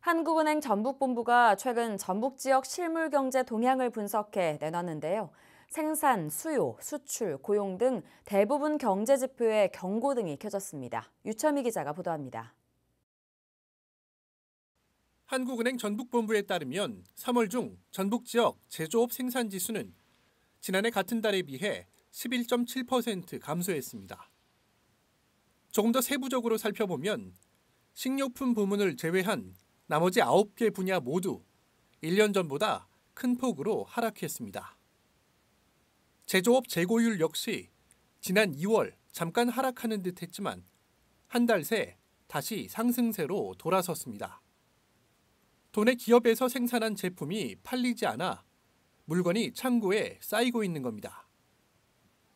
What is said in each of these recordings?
한국은행 전북본부가 최근 전북 지역 실물 경제 동향을 분석해 내놨는데요. 생산, 수요, 수출, 고용 등 대부분 경제 지표에 경고등이 켜졌습니다. 유철미 기자가 보도합니다. 한국은행 전북본부에 따르면 3월 중 전북 지역 제조업 생산 지수는 지난해 같은 달에 비해 11.7% 감소했습니다. 조금 더 세부적으로 살펴보면 식료품 부문을 제외한 나머지 9개 분야 모두 1년 전보다 큰 폭으로 하락했습니다. 제조업 재고율 역시 지난 2월 잠깐 하락하는 듯 했지만 한 달 새 다시 상승세로 돌아섰습니다. 돈의 기업에서 생산한 제품이 팔리지 않아 물건이 창고에 쌓이고 있는 겁니다.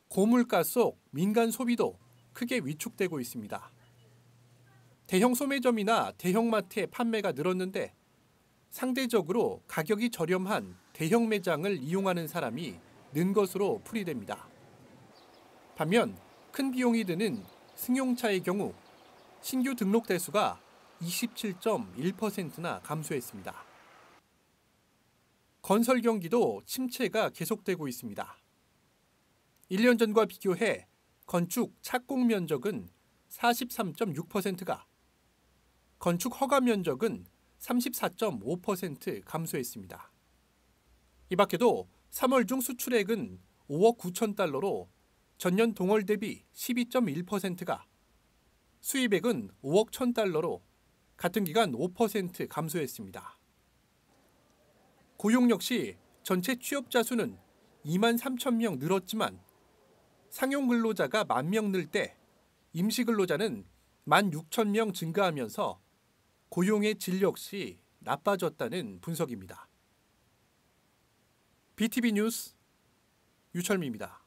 고물가 속 민간 소비도 크게 위축되고 있습니다. 대형 소매점이나 대형마트의 판매가 늘었는데 상대적으로 가격이 저렴한 대형 매장을 이용하는 사람이 는 것으로 풀이됩니다. 반면 큰 비용이 드는 승용차의 경우 신규 등록 대수가 27.1%나 감소했습니다. 건설 경기도 침체가 계속되고 있습니다. 1년 전과 비교해 건축 착공 면적은 43.6%가 건축 허가 면적은 34.5% 감소했습니다. 이 밖에도 3월 중 수출액은 5억 9천 달러로 전년 동월 대비 12.1%가 수입액은 5억 1천 달러로 같은 기간 5% 감소했습니다. 고용 역시 전체 취업자 수는 2만 3천 명 늘었지만 상용 근로자가 만 명 늘 때 임시 근로자는 1만 6천 명 증가하면서 고용의 질 역시 나빠졌다는 분석입니다. BTV 뉴스 유철미입니다.